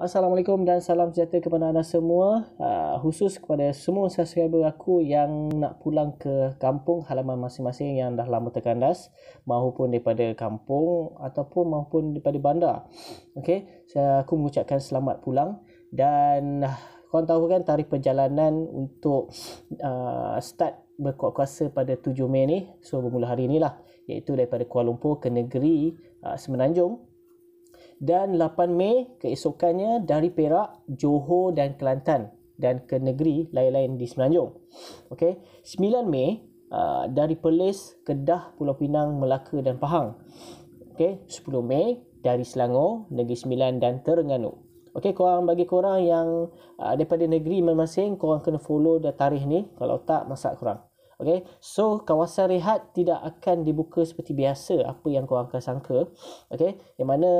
Assalamualaikum dan salam sejahtera kepada anda semua ah, khusus kepada semua subscriber aku yang nak pulang ke kampung halaman masing-masing yang dah lama terkandas maupun daripada kampung ataupun maupun daripada bandar okay. saya aku mengucapkan selamat pulang dan ah, korang tahu kan tarikh perjalanan untuk uh, start berkuat kuasa pada 7 Mei ni so bermula hari lah, iaitu daripada Kuala Lumpur ke negeri uh, Semenanjung dan 8 Mei keesokannya dari Perak, Johor dan Kelantan dan ke negeri lain-lain di Semenanjung. Okey, 9 Mei uh, dari Perlis, Kedah, Pulau Pinang, Melaka dan Pahang. Okey, 10 Mei dari Selangor, Negeri Sembilan dan Terengganu. Okey, korang bagi korang yang uh, daripada negeri masing-masing, korang kena follow dah tarikh ni. Kalau tak, masak korang. Okay, so kawasan rehat tidak akan dibuka seperti biasa apa yang korang akan sangka. Okay, yang mana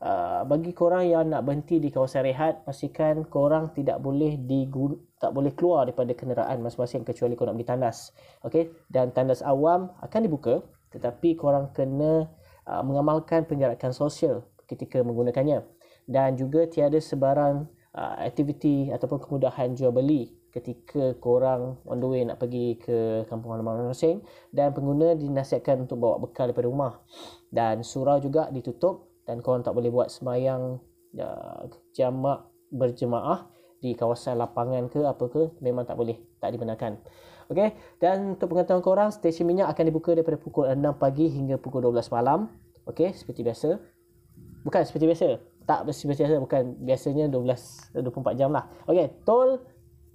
uh, bagi korang yang nak berhenti di kawasan rehat, pastikan korang tidak boleh digun- tak boleh keluar daripada kenderaan masing-masing kecuali korang nak pergi tandas. Okay, dan tandas awam akan dibuka tetapi korang kena uh, mengamalkan penjarakan sosial ketika menggunakannya. Dan juga tiada sebarang Uh, aktiviti ataupun kemudahan jual beli ketika korang on the way nak pergi ke kampung halaman masing dan pengguna dinasihatkan untuk bawa bekal daripada rumah dan surau juga ditutup dan korang tak boleh buat semayang uh, jamak berjemaah di kawasan lapangan ke apa ke memang tak boleh tak dibenarkan okey dan untuk pengetahuan korang stesen minyak akan dibuka daripada pukul 6 pagi hingga pukul 12 malam okey seperti biasa bukan seperti biasa tak biasa-biasa bukan biasanya 12 24 jam lah okey tol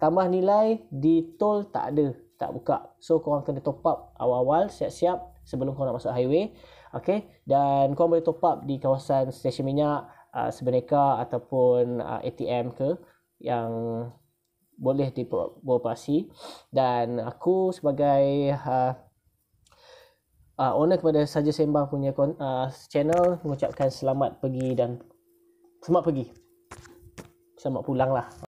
tambah nilai di tol tak ada tak buka so korang kena top up awal-awal siap-siap sebelum kau nak masuk highway okey dan kau boleh top up di kawasan stesen minyak uh, sebeneka ataupun uh, ATM ke yang boleh dioperasi dan aku sebagai uh, Uh, owner kepada Saja Sembang punya uh, channel mengucapkan selamat pergi dan Semak pergi. Semak pulang lah.